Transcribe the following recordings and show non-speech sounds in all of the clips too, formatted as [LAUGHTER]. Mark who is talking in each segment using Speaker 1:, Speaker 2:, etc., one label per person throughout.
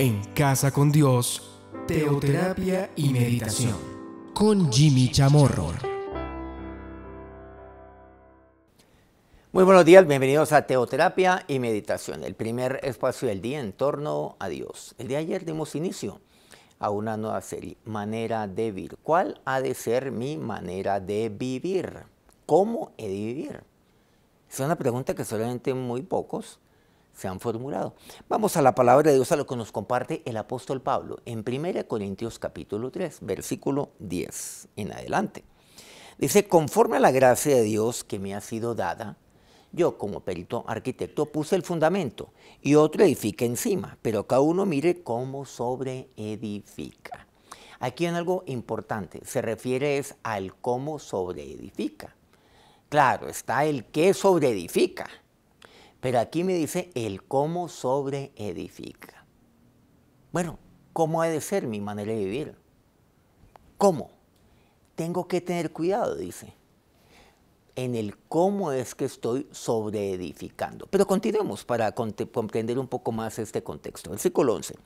Speaker 1: en Casa con Dios, Teoterapia y Meditación, con Jimmy Chamorro. Muy buenos días, bienvenidos a Teoterapia y Meditación, el primer espacio del día en torno a Dios. El día de ayer dimos inicio a una nueva serie, Manera de Vivir. ¿Cuál ha de ser mi manera de vivir? ¿Cómo he de vivir? Es una pregunta que solamente muy pocos se han formulado. Vamos a la palabra de Dios, a lo que nos comparte el apóstol Pablo en 1 Corintios capítulo 3, versículo 10 en adelante. Dice, conforme a la gracia de Dios que me ha sido dada, yo como perito arquitecto puse el fundamento y otro edifica encima, pero cada uno mire cómo sobre edifica. Aquí en algo importante, se refiere es al cómo sobre edifica. Claro, está el qué sobre edifica pero aquí me dice el cómo sobre edifica. Bueno, ¿cómo ha de ser mi manera de vivir? ¿Cómo? Tengo que tener cuidado, dice, en el cómo es que estoy sobre edificando. Pero continuemos para comprender un poco más este contexto. Versículo 11.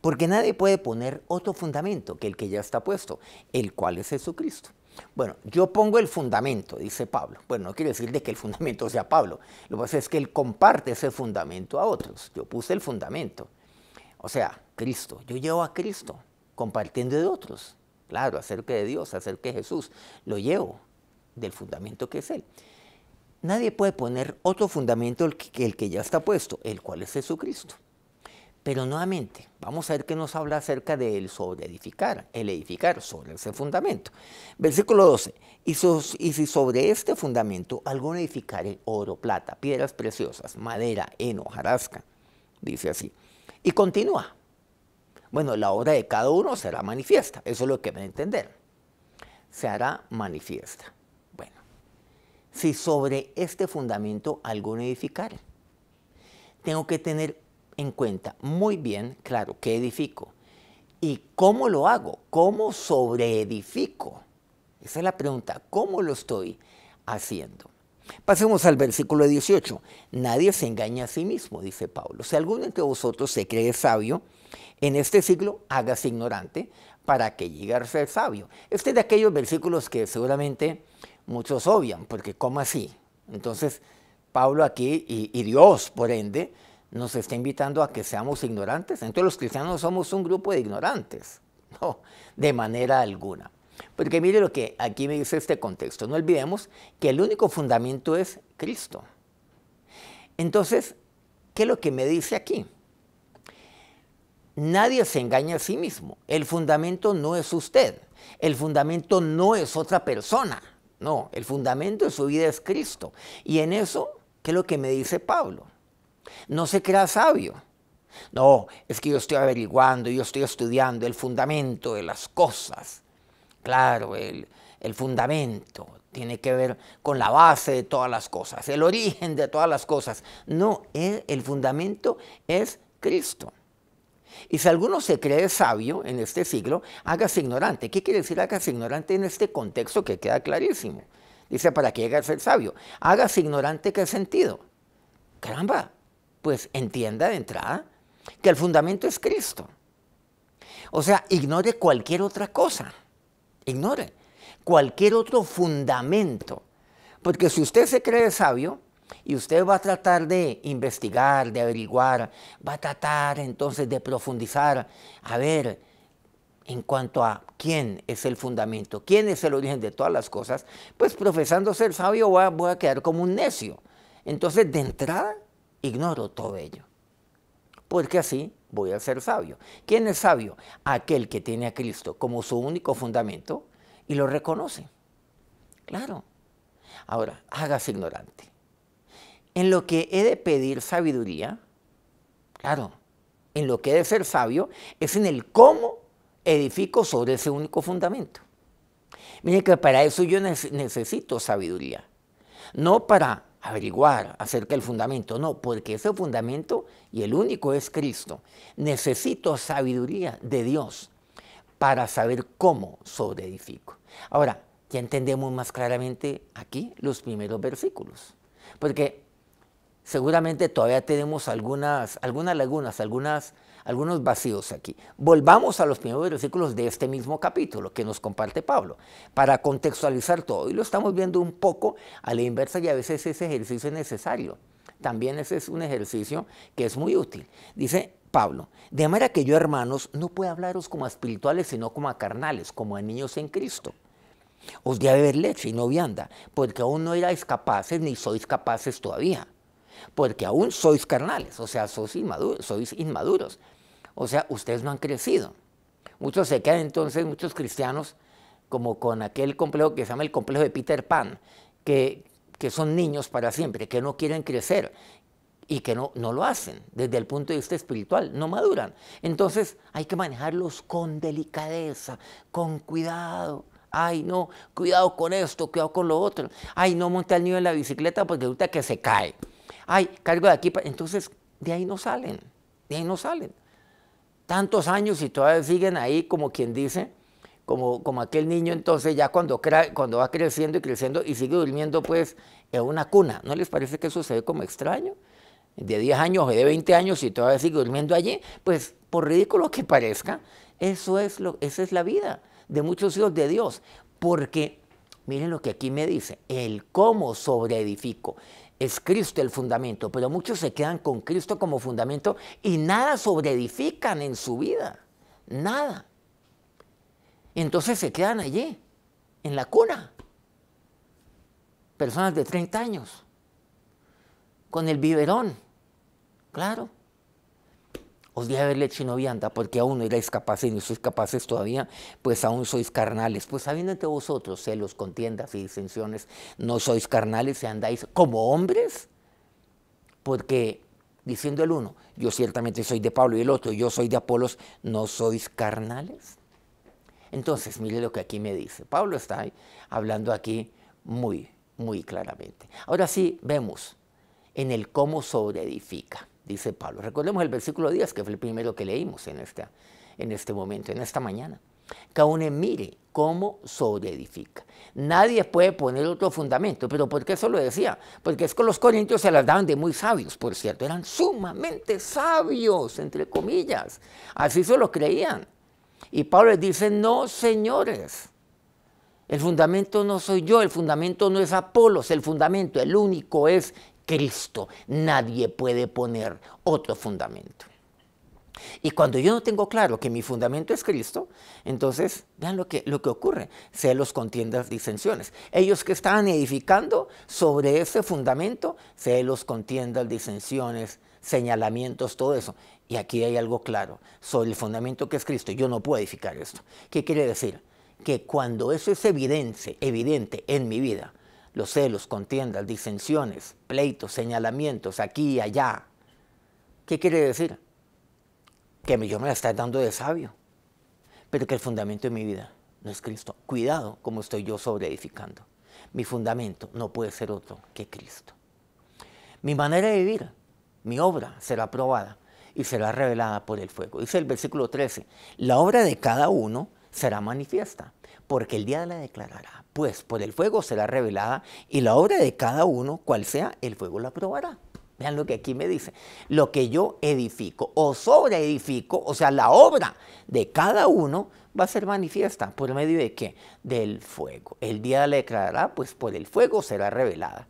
Speaker 1: Porque nadie puede poner otro fundamento que el que ya está puesto, el cual es Jesucristo. Bueno, yo pongo el fundamento, dice Pablo. Bueno, no quiere decir de que el fundamento sea Pablo. Lo que pasa es que él comparte ese fundamento a otros. Yo puse el fundamento. O sea, Cristo. Yo llevo a Cristo compartiendo de otros. Claro, acerca de Dios, acerca de Jesús. Lo llevo del fundamento que es Él. Nadie puede poner otro fundamento que el que ya está puesto, el cual es Jesucristo. Pero nuevamente, vamos a ver que nos habla acerca del sobre edificar, el edificar sobre ese fundamento. Versículo 12, y, y si sobre este fundamento alguno edificare oro, plata, piedras preciosas, madera, heno, hojarasca, dice así. Y continúa. Bueno, la obra de cada uno será manifiesta, eso es lo que va a entender. Se hará manifiesta. Bueno, si sobre este fundamento alguno edificare, tengo que tener en cuenta muy bien, claro, qué edifico y cómo lo hago, cómo sobreedifico. Esa es la pregunta, ¿cómo lo estoy haciendo? Pasemos al versículo 18. Nadie se engaña a sí mismo, dice Pablo. Si alguno de vosotros se cree sabio, en este siglo hágase ignorante para que llegue a ser sabio. Este es de aquellos versículos que seguramente muchos obvian, porque ¿cómo así? Entonces, Pablo aquí y, y Dios, por ende, nos está invitando a que seamos ignorantes. Entonces los cristianos somos un grupo de ignorantes. [LAUGHS] No, de manera alguna. Porque mire lo que aquí me dice este contexto. No olvidemos que el único fundamento es Cristo. Entonces, ¿qué es lo que me dice aquí? Nadie se engaña a sí mismo. El fundamento no es usted. El fundamento no es otra persona. No, el fundamento de su vida es Cristo. Y en eso, ¿qué es lo que me dice Pablo? No se crea sabio. No, es que yo estoy averiguando, yo estoy estudiando el fundamento de las cosas. Claro, el, fundamento tiene que ver con la base de todas las cosas, el origen de todas las cosas. No, el, fundamento es Cristo. Y si alguno se cree sabio en este siglo, hágase ignorante. ¿Qué quiere decir hágase ignorante en este contexto que queda clarísimo? Dice, ¿para qué llega a ser sabio? Hágase ignorante, ¿qué sentido? Caramba, pues entienda de entrada que el fundamento es Cristo. O sea, ignore cualquier otra cosa, ignore cualquier otro fundamento. Porque si usted se cree sabio y usted va a tratar de investigar, de averiguar, va a tratar entonces de profundizar, a ver, en cuanto a quién es el fundamento, quién es el origen de todas las cosas, pues profesando ser sabio voy a, a quedar como un necio. Entonces, de entrada, ignoro todo ello. Porque así voy a ser sabio. ¿Quién es sabio? Aquel que tiene a Cristo como su único fundamento y lo reconoce. Claro. Ahora, hágase ignorante. En lo que he de pedir sabiduría, claro, en lo que he de ser sabio, es en el cómo edifico sobre ese único fundamento. Mire que para eso yo necesito sabiduría. No para averiguar acerca del fundamento. No, porque ese fundamento y el único es Cristo. Necesito sabiduría de Dios para saber cómo sobre Ahora, ya entendemos más claramente aquí los primeros versículos. Porque seguramente todavía tenemos algunas, algunas lagunas, algunas, algunos vacíos aquí. Volvamos a los primeros versículos de este mismo capítulo que nos comparte Pablo, para contextualizar todo. Y lo estamos viendo un poco a la inversa y a veces ese ejercicio es necesario. También ese es un ejercicio que es muy útil. Dice Pablo, de manera que yo hermanos no puedo hablaros como a espirituales, sino como a carnales, como a niños en Cristo. Os a beber leche y no vianda, porque aún no erais capaces ni sois capaces todavía porque aún sois carnales, o sea, sois inmaduros, sois inmaduros. O sea, ustedes no han crecido. Muchos se quedan entonces, muchos cristianos, como con aquel complejo que se llama el complejo de Peter Pan, que, son niños para siempre, que no quieren crecer y que no, lo hacen desde el punto de vista espiritual, no maduran. Entonces hay que manejarlos con delicadeza, con cuidado. Ay, no, cuidado con esto, cuidado con lo otro. Ay, no monte al niño en la bicicleta porque resulta que se cae ay, cargo de aquí. Entonces, de ahí no salen, de ahí no salen. Tantos años y todavía siguen ahí como quien dice, como, como aquel niño entonces ya cuando, cuando va creciendo y creciendo y sigue durmiendo pues en una cuna. ¿No les parece que eso se ve como extraño? De 10 años o de 20 años y todavía sigue durmiendo allí, pues por ridículo que parezca, eso es lo, esa es la vida de muchos hijos de Dios. Porque miren lo que aquí me dice, el cómo sobreedifico es Cristo el fundamento, pero muchos se quedan con Cristo como fundamento y nada sobre edifican en su vida, nada. Entonces se quedan allí, en la cuna. Personas de 30 años, con el biberón, claro os dije haberle hecho porque aún no erais capaces, no sois capaces todavía, pues aún sois carnales. Pues habiendo entre vosotros celos, contiendas y disensiones, no sois carnales y andáis como hombres, porque diciendo el uno, yo ciertamente soy de Pablo y el otro, yo soy de Apolos, no sois carnales. Entonces, mire lo que aquí me dice. Pablo está hablando aquí muy, muy claramente. Ahora sí, vemos en el cómo sobreedifica dice Pablo. Recordemos el versículo 10, que fue el primero que leímos en, esta, en este momento, en esta mañana. Cada uno mire cómo sobreedifica. edifica. Nadie puede poner otro fundamento. ¿Pero por qué eso lo decía? Porque es que los corintios se las daban de muy sabios, por cierto. Eran sumamente sabios, entre comillas. Así se lo creían. Y Pablo les dice, no, señores. El fundamento no soy yo, el fundamento no es Apolos, el fundamento, el único es Cristo, nadie puede poner otro fundamento. Y cuando yo no tengo claro que mi fundamento es Cristo, entonces vean lo que, lo que ocurre, celos, contiendas, disensiones. Ellos que estaban edificando sobre ese fundamento, los contiendas, disensiones, señalamientos, todo eso. Y aquí hay algo claro, sobre el fundamento que es Cristo, yo no puedo edificar esto. ¿Qué quiere decir? Que cuando eso es evidente, evidente en mi vida, los celos, contiendas, disensiones, pleitos, señalamientos, aquí y allá. ¿Qué quiere decir? Que yo me la estoy dando de sabio, pero que el fundamento de mi vida no es Cristo. Cuidado como estoy yo sobre edificando. Mi fundamento no puede ser otro que Cristo. Mi manera de vivir, mi obra será probada y será revelada por el fuego. Dice el versículo 13, la obra de cada uno será manifiesta porque el día la declarará, pues por el fuego será revelada y la obra de cada uno, cual sea, el fuego la probará. Vean lo que aquí me dice, lo que yo edifico o sobre edifico, o sea, la obra de cada uno va a ser manifiesta por medio de qué? Del fuego. El día la declarará, pues por el fuego será revelada.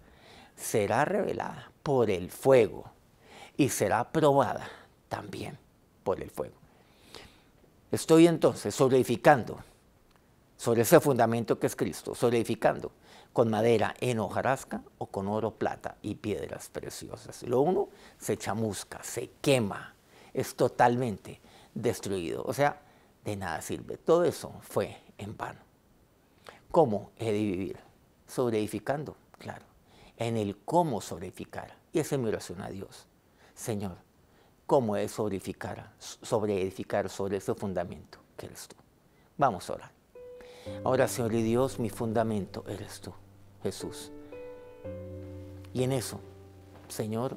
Speaker 1: Será revelada por el fuego y será probada también por el fuego. Estoy entonces edificando sobre ese fundamento que es Cristo, edificando con madera en hojarasca o con oro, plata y piedras preciosas. Lo uno se chamusca, se quema, es totalmente destruido, o sea, de nada sirve. Todo eso fue en vano. ¿Cómo he de vivir? Sobreedificando, claro, en el cómo edificar Y esa es mi oración a Dios. Señor, ¿cómo he de sobre edificar sobre ese fundamento que eres tú? Vamos a orar. Ahora, Señor y Dios, mi fundamento eres tú, Jesús. Y en eso, Señor,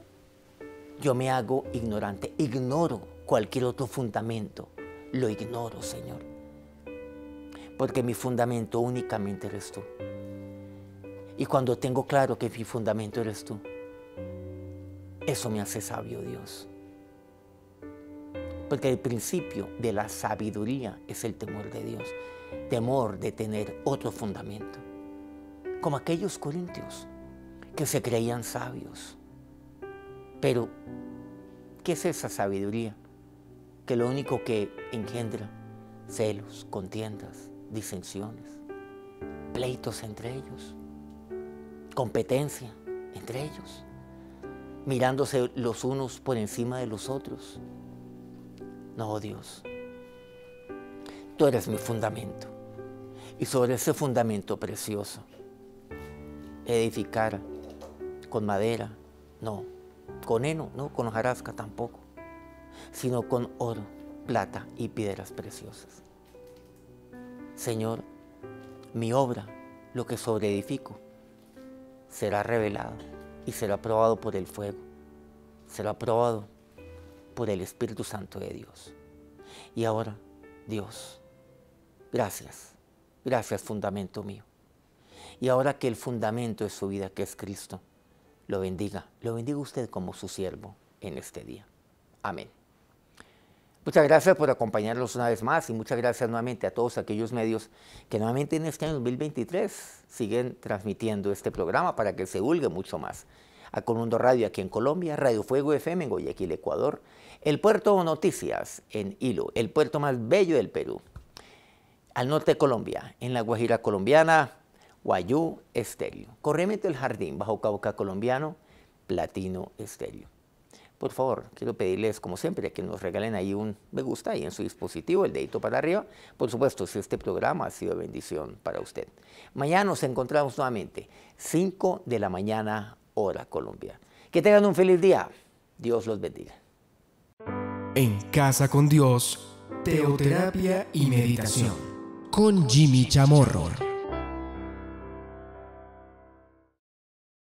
Speaker 1: yo me hago ignorante, ignoro cualquier otro fundamento, lo ignoro, Señor. Porque mi fundamento únicamente eres tú. Y cuando tengo claro que mi fundamento eres tú, eso me hace sabio, Dios. Porque el principio de la sabiduría es el temor de Dios, temor de tener otro fundamento. Como aquellos corintios que se creían sabios. Pero, ¿qué es esa sabiduría? Que lo único que engendra celos, contiendas, disensiones, pleitos entre ellos, competencia entre ellos, mirándose los unos por encima de los otros, no, Dios, tú eres mi fundamento. Y sobre ese fundamento precioso, edificar con madera, no, con heno, no con hojarasca tampoco, sino con oro, plata y piedras preciosas. Señor, mi obra, lo que sobreedifico, será revelado y será probado por el fuego, será probado por el Espíritu Santo de Dios. Y ahora, Dios, gracias, gracias fundamento mío. Y ahora que el fundamento de su vida, que es Cristo, lo bendiga, lo bendiga usted como su siervo en este día. Amén. Muchas gracias por acompañarnos una vez más y muchas gracias nuevamente a todos aquellos medios que nuevamente en este año 2023 siguen transmitiendo este programa para que se divulgue mucho más a Colmundo Radio aquí en Colombia, Radio Fuego FM en Guayaquil, Ecuador, El Puerto Noticias en Hilo, el puerto más bello del Perú, al norte de Colombia, en la Guajira colombiana, Guayú Estéreo, Corremete el Jardín, Bajo Cauca colombiano, Platino Estéreo. Por favor, quiero pedirles, como siempre, que nos regalen ahí un me gusta ahí en su dispositivo, el dedito para arriba. Por supuesto, si este programa ha sido bendición para usted. Mañana nos encontramos nuevamente, 5 de la mañana hora Colombia. Que tengan un feliz día. Dios los bendiga. En Casa con Dios, Teoterapia y Meditación. Con Jimmy Chamorro.